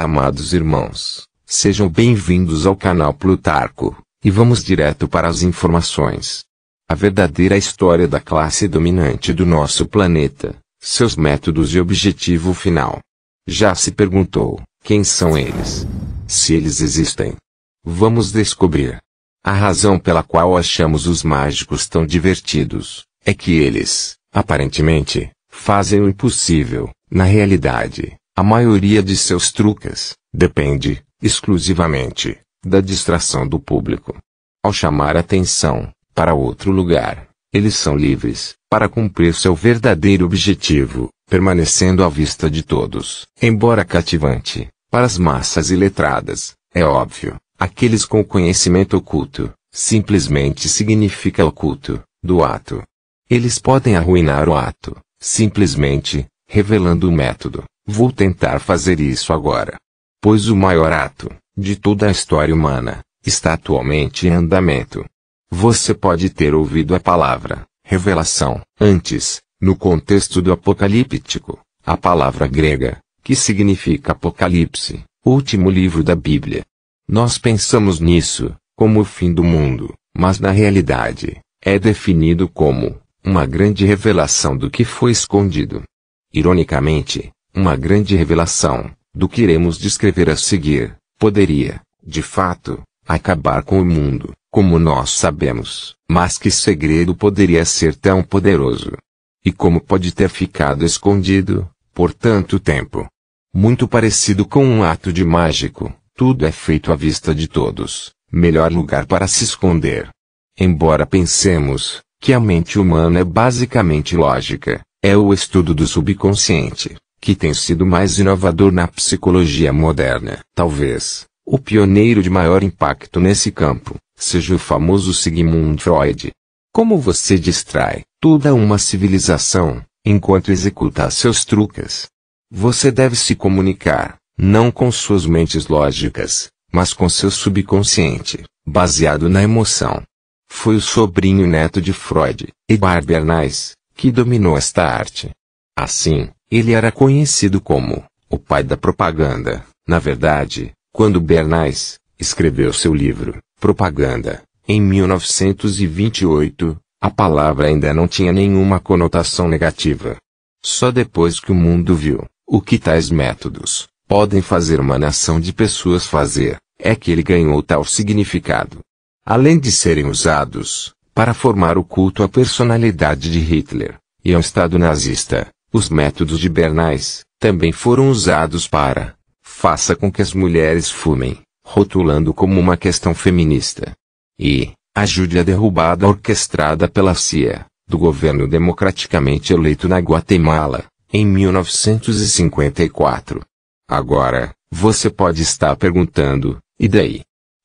amados irmãos, sejam bem-vindos ao canal Plutarco, e vamos direto para as informações. A verdadeira história da classe dominante do nosso planeta, seus métodos e objetivo final. Já se perguntou: quem são eles? Se eles existem. Vamos descobrir. A razão pela qual achamos os mágicos tão divertidos é que eles, aparentemente, fazem o impossível, na realidade, a maioria de seus truques depende, exclusivamente, da distração do público. Ao chamar atenção para outro lugar, eles são livres para cumprir seu verdadeiro objetivo, permanecendo à vista de todos. Embora cativante para as massas iletradas, é óbvio, aqueles com conhecimento oculto simplesmente significa oculto do ato. Eles podem arruinar o ato, simplesmente revelando o método. Vou tentar fazer isso agora. Pois o maior ato, de toda a história humana, está atualmente em andamento. Você pode ter ouvido a palavra revelação antes, no contexto do apocalíptico, a palavra grega, que significa Apocalipse, último livro da Bíblia. Nós pensamos nisso como o fim do mundo, mas na realidade, é definido como uma grande revelação do que foi escondido. Ironicamente, uma grande revelação, do que iremos descrever a seguir, poderia, de fato, acabar com o mundo, como nós sabemos. Mas que segredo poderia ser tão poderoso? E como pode ter ficado escondido, por tanto tempo? Muito parecido com um ato de mágico, tudo é feito à vista de todos, melhor lugar para se esconder. Embora pensemos que a mente humana é basicamente lógica, é o estudo do subconsciente, que tem sido mais inovador na psicologia moderna. Talvez, o pioneiro de maior impacto nesse campo, seja o famoso Sigmund Freud. Como você distrai toda uma civilização, enquanto executa seus truques. Você deve se comunicar, não com suas mentes lógicas, mas com seu subconsciente, baseado na emoção. Foi o sobrinho neto de Freud, Eduard Bernays, que dominou esta arte. Assim, ele era conhecido como o pai da propaganda. Na verdade, quando Bernays escreveu seu livro Propaganda, em 1928, a palavra ainda não tinha nenhuma conotação negativa. Só depois que o mundo viu o que tais métodos podem fazer uma nação de pessoas fazer, é que ele ganhou tal significado. Além de serem usados para formar o culto à personalidade de Hitler e ao Estado nazista, os métodos de Bernays também foram usados para faça com que as mulheres fumem, rotulando como uma questão feminista. E ajude a derrubada orquestrada pela CIA, do governo democraticamente eleito na Guatemala, em 1954. Agora, você pode estar perguntando, e daí?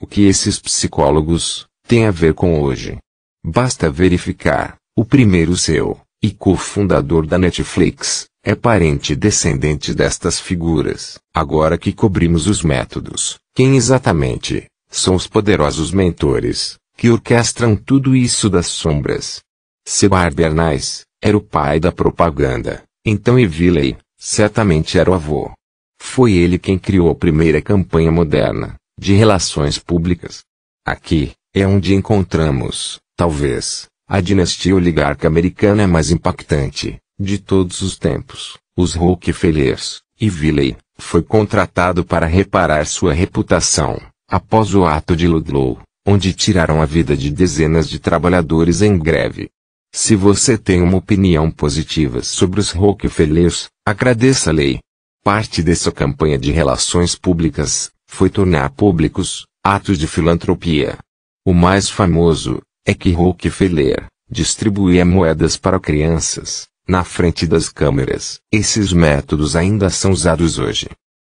O que esses psicólogos têm a ver com hoje? Basta verificar o primeiro seu e cofundador da Netflix, é parente descendente destas figuras. Agora que cobrimos os métodos, quem exatamente são os poderosos mentores que orquestram tudo isso das sombras? Sebar Bernays era o pai da propaganda, então Evilley certamente era o avô. Foi ele quem criou a primeira campanha moderna de relações públicas. Aqui é onde encontramos, talvez, a dinastia oligarca americana é mais impactante, de todos os tempos, os Rockefellers, e Villey, foi contratado para reparar sua reputação, após o ato de Ludlow, onde tiraram a vida de dezenas de trabalhadores em greve. Se você tem uma opinião positiva sobre os Rockefellers, agradeça-lei. a Parte dessa campanha de relações públicas foi tornar públicos atos de filantropia. O mais famoso é que Rockefeller distribuía moedas para crianças, na frente das câmeras. Esses métodos ainda são usados hoje.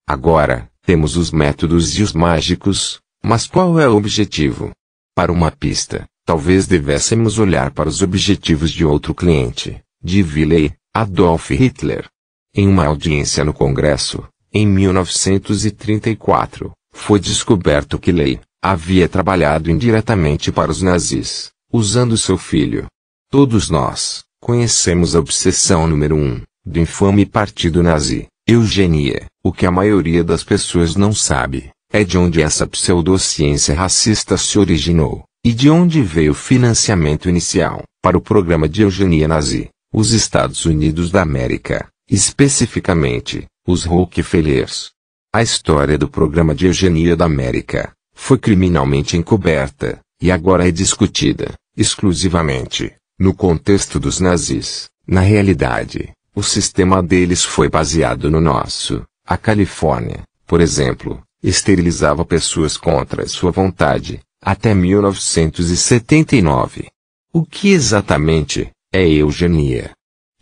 Agora, temos os métodos e os mágicos, mas qual é o objetivo? Para uma pista, talvez devêssemos olhar para os objetivos de outro cliente, de Willey, Adolf Hitler. Em uma audiência no Congresso, em 1934, foi descoberto que Lei havia trabalhado indiretamente para os nazis, usando seu filho. Todos nós conhecemos a obsessão número um do infame partido nazi, eugenia. O que a maioria das pessoas não sabe é de onde essa pseudociência racista se originou e de onde veio o financiamento inicial para o programa de eugenia nazi. Os Estados Unidos da América, especificamente, os Rockefellers. A história do programa de eugenia da América foi criminalmente encoberta, e agora é discutida, exclusivamente, no contexto dos nazis. Na realidade, o sistema deles foi baseado no nosso. A Califórnia, por exemplo, esterilizava pessoas contra sua vontade, até 1979. O que exatamente é eugenia?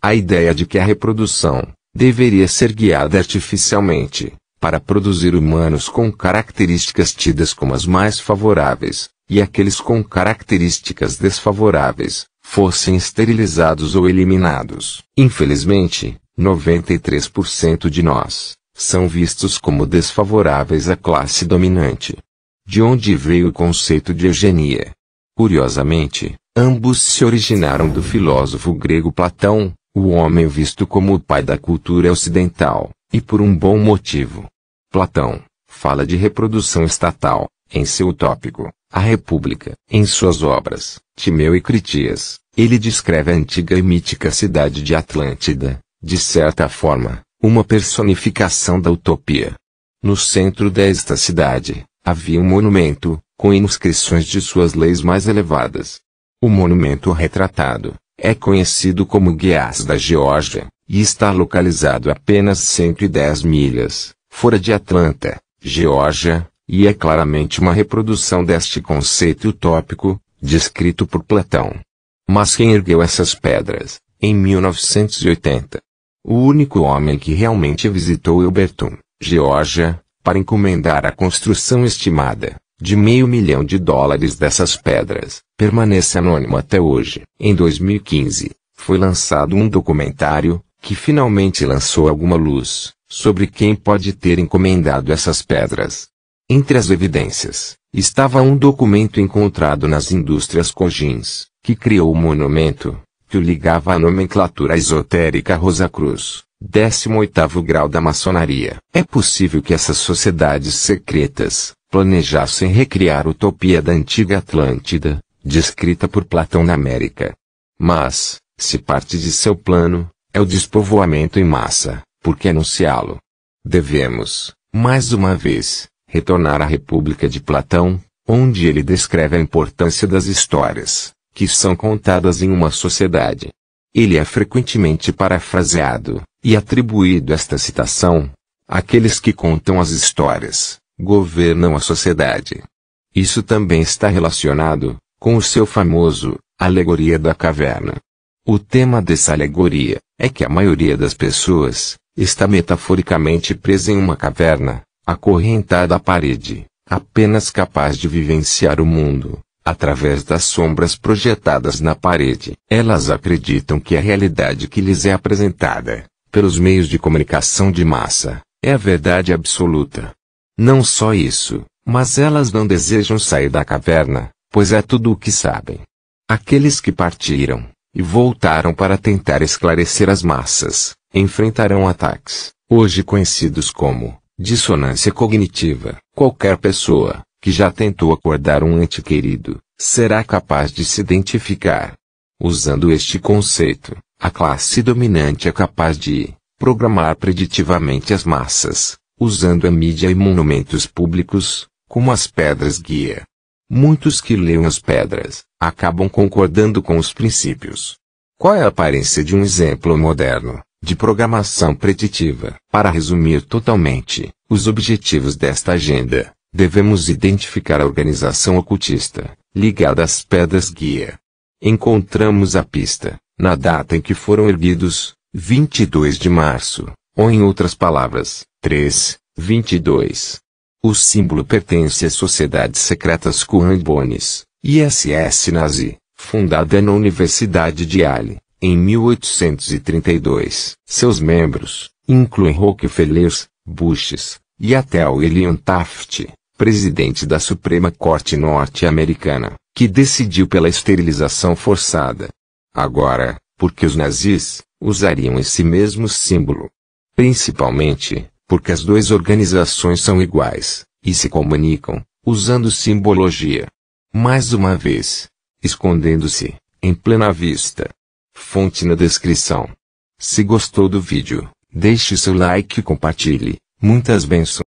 A ideia de que a reprodução deveria ser guiada artificialmente para produzir humanos com características tidas como as mais favoráveis, e aqueles com características desfavoráveis, fossem esterilizados ou eliminados. Infelizmente, 93% de nós são vistos como desfavoráveis à classe dominante. De onde veio o conceito de eugenia? Curiosamente, ambos se originaram do filósofo grego Platão, o homem visto como o pai da cultura ocidental. E por um bom motivo. Platão fala de reprodução estatal, em seu tópico, A República. Em suas obras, Timeu e Critias, ele descreve a antiga e mítica cidade de Atlântida, de certa forma, uma personificação da utopia. No centro desta cidade, havia um monumento, com inscrições de suas leis mais elevadas. O monumento retratado é conhecido como Guiás da Geórgia e está localizado apenas 110 milhas, fora de Atlanta, Geórgia, e é claramente uma reprodução deste conceito utópico, descrito por Platão. Mas quem ergueu essas pedras, em 1980? O único homem que realmente visitou Elberton, Geórgia, para encomendar a construção estimada, de meio milhão de dólares dessas pedras, permanece anônimo até hoje. Em 2015, foi lançado um documentário, que finalmente lançou alguma luz sobre quem pode ter encomendado essas pedras. Entre as evidências, estava um documento encontrado nas indústrias cojins, que criou o um monumento, que o ligava à nomenclatura esotérica Rosa Cruz, 18 grau da maçonaria. É possível que essas sociedades secretas planejassem recriar a utopia da antiga Atlântida, descrita por Platão na América. Mas, se parte de seu plano é o despovoamento em massa, por que anunciá-lo? Devemos, mais uma vez, retornar à República de Platão, onde ele descreve a importância das histórias, que são contadas em uma sociedade. Ele é frequentemente parafraseado, e atribuído esta citação, "Aqueles que contam as histórias, governam a sociedade. Isso também está relacionado, com o seu famoso, Alegoria da Caverna. O tema dessa alegoria é que a maioria das pessoas está metaforicamente presa em uma caverna, acorrentada à parede, apenas capaz de vivenciar o mundo através das sombras projetadas na parede. Elas acreditam que a realidade que lhes é apresentada pelos meios de comunicação de massa é a verdade absoluta. Não só isso, mas elas não desejam sair da caverna, pois é tudo o que sabem. Aqueles que partiram e voltaram para tentar esclarecer as massas, enfrentarão ataques, hoje conhecidos como dissonância cognitiva. Qualquer pessoa que já tentou acordar um ente querido será capaz de se identificar. Usando este conceito, a classe dominante é capaz de programar preditivamente as massas, usando a mídia e monumentos públicos, como as pedras guia. Muitos que leiam as pedras acabam concordando com os princípios. Qual é a aparência de um exemplo moderno de programação preditiva? Para resumir totalmente os objetivos desta agenda, devemos identificar a organização ocultista ligada às pedras guia. Encontramos a pista na data em que foram erguidos, 22 de março, ou em outras palavras, 3, 22. O símbolo pertence às sociedades secretas Kuanbones, ISS nazi, fundada na Universidade de Yale, em 1832. Seus membros incluem Rockefellers, Bushes, e até William Taft, presidente da Suprema Corte norte-americana, que decidiu pela esterilização forçada. Agora, porque os nazis usariam esse mesmo símbolo? Principalmente, porque as duas organizações são iguais, e se comunicam, usando simbologia mais uma vez, escondendo-se, em plena vista. Fonte na descrição. Se gostou do vídeo, deixe seu like e compartilhe. Muitas bênçãos.